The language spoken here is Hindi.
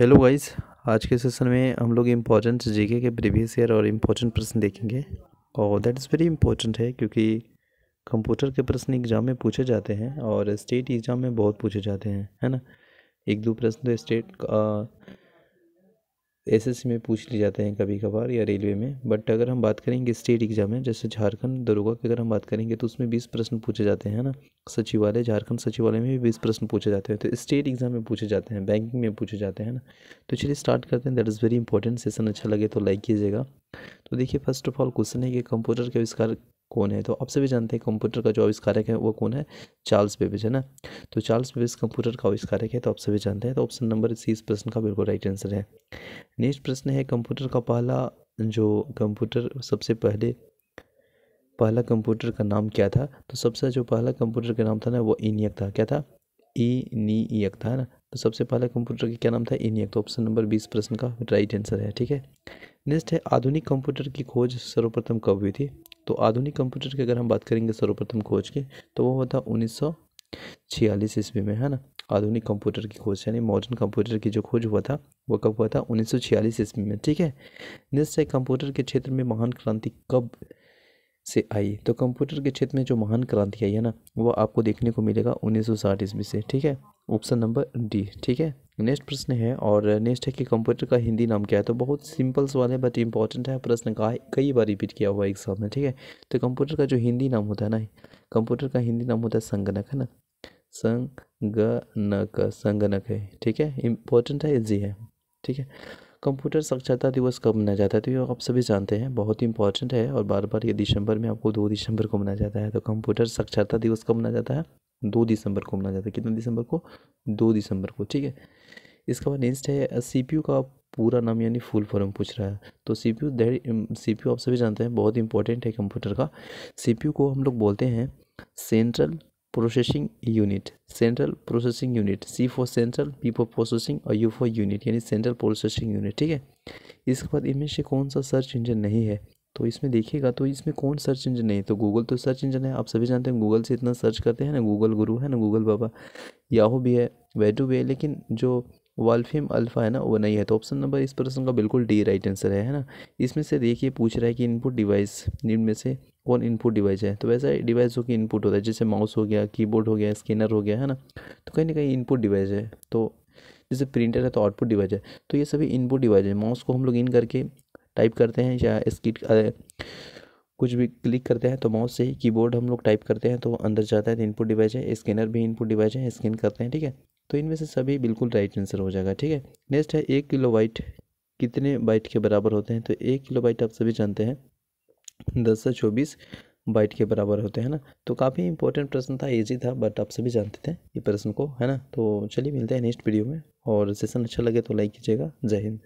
हेलो गाइस आज के सेशन में हम लोग इम्पोर्टेंट जीके के प्रीवियस ईयर और इम्पोर्टेंट प्रश्न देखेंगे और दैट इज़ वेरी इम्पोर्टेंट है क्योंकि कंप्यूटर के प्रश्न एग्ज़ाम में पूछे जाते हैं और स्टेट एग्ज़ाम में बहुत पूछे जाते हैं है ना एक दो प्रश्न तो स्टेट एस में पूछ लिए जाते हैं कभी कभार या रेलवे में बट अगर हम बात करेंगे स्टेट एग्ज़ाम में जैसे झारखंड दरोगा की अगर हम बात करेंगे तो उसमें बीस प्रश्न पूछे जाते हैं ना सचिवालय झारखंड सचिवालय में भी बीस प्रश्न पूछे जाते हैं तो स्टेट एग्ज़ाम में पूछे जाते हैं बैंकिंग में पूछे जाते हैं ना तो चलिए स्टार्ट करते हैं that is very important session अच्छा लगे तो लाइक कीजिएगा तो देखिए फर्स्ट ऑफ ऑल क्वेश्चन है कि कंप्यूटर के आविष्कार कौन है तो आप सभी जानते हैं कंप्यूटर का जो आविष्कारक है वो कौन है चार्ल्स बेबेज है ना तो चार्ल्स बेबेज कंप्यूटर का आविष्कारक है तो आप सभी जानते हैं तो ऑप्शन नंबर सी इस प्रश्न का बिल्कुल राइट आंसर है नेक्स्ट प्रश्न है कंप्यूटर का पहला जो कंप्यूटर सबसे पहले पहला कंप्यूटर का नाम क्या था तो सबसे जो पहला कंप्यूटर का नाम था ना वो इनियक था क्या था ई नी ईक था ना तो सबसे पहला कंप्यूटर का क्या नाम था इनियक तो ऑप्शन नंबर बीस प्रश्न का राइट आंसर है ठीक है नेक्स्ट है आधुनिक कंप्यूटर की खोज सर्वप्रथम कब हुई थी तो आधुनिक कंप्यूटर की अगर हम बात करेंगे सर्वप्रथम खोज की तो वो होता उन्नीस सौ छियालीस ईस्वी में है ना आधुनिक कंप्यूटर की खोज यानी मॉडर्न कंप्यूटर की जो खोज हुआ था वो कब हुआ था उन्नीस सौ छियालीस ईस्वी में ठीक है निश्चय कंप्यूटर के क्षेत्र में महान क्रांति कब से आई तो कंप्यूटर के क्षेत्र में जो महान क्रांति आई है ना वो आपको देखने को मिलेगा उन्नीस सौ साठ ईस्वी से ठीक है ऑप्शन नंबर डी ठीक है नेक्स्ट प्रश्न है और नेक्स्ट है कि कंप्यूटर का हिंदी नाम क्या है तो बहुत सिंपल सवाल है बट इंपॉर्टेंट है प्रश्न का कई बार रिपीट किया हुआ है एग्जाम में ठीक है तो कंप्यूटर का जो हिंदी नाम होता है ना कंप्यूटर का हिंदी नाम होता है संगणक है ना संगणक संगणक है ठीक है इंपॉर्टेंट है जी है ठीक है कंप्यूटर साक्षरता दिवस कब मनाया जाता है तो ये आप सभी जानते हैं बहुत ही इंपॉर्टेंट है और बार बार ये दिसंबर में आपको दो दिसंबर को मनाया जाता है तो कंप्यूटर साक्षरता दिवस कब मनाया जाता है दो दिसंबर को मनाया जाता है कितने दिसंबर को दो दिसंबर को ठीक है इसके बाद नेक्स्ट है सी का पूरा नाम यानी फुल फॉर्म पूछ रहा है तो C P U C P U आप सभी जानते हैं बहुत इंपॉर्टेंट है कंप्यूटर का सी पी यू को हम लोग बोलते हैं central processing unit central processing unit C for central P for processing और यू फॉर यूनिट यानी सेंट्रल प्रोसेसिंग यूनिट ठीक है इसके बाद इनमें से कौन सा सर्च इंजन नहीं है तो इसमें देखिएगा तो इसमें कौन सर्च इंजन नहीं है तो गूगल तो सर्च इंजन है आप सभी जानते हैं गूगल से इतना सर्च करते हैं ना गूगल गुरु है ना गूगल बाबा याहू भी है वेटू भी है लेकिन जो वाल्फिम अल्फ़ा है ना वो नहीं है तो ऑप्शन नंबर इस प्रश्न का बिल्कुल डी राइट आंसर है है ना इसमें से देखिए पूछ रहा है कि इनपुट डिवाइस इनमें से कौन इनपुट डिवाइस है तो वैसा डिवाइस हो कि इनपुट होता है जैसे माउस हो गया कीबोर्ड हो गया स्कैनर हो गया है ना तो कहीं ना कहीं इनपुट डिवाइस है तो जैसे प्रिंटर है तो आउटपुट डिवाइस है तो ये सभी इनपुट डिवाइस है माउस को हम लोग इन करके टाइप करते हैं या स्किट कुछ भी क्लिक करते हैं तो माउस से ही कीबोर्ड हम लोग टाइप करते हैं तो अंदर जाता है तो इनपुट डिवाइस है स्कैनर भी इनपुट डिवाइस है स्कैन करते हैं ठीक है तो इनमें से सभी बिल्कुल राइट आंसर हो जाएगा ठीक है नेक्स्ट है एक किलो वाइट कितने बाइट के बराबर होते हैं तो एक किलो बाइट आप सभी जानते हैं दस से चौबीस बाइट के बराबर होते हैं ना तो काफ़ी इंपॉर्टेंट प्रश्न था इजी था बट आप सभी जानते थे ये प्रश्न को है ना तो चलिए मिलते हैं नेक्स्ट वीडियो में और सेशन अच्छा लगे तो लाइक कीजिएगा जय हिंद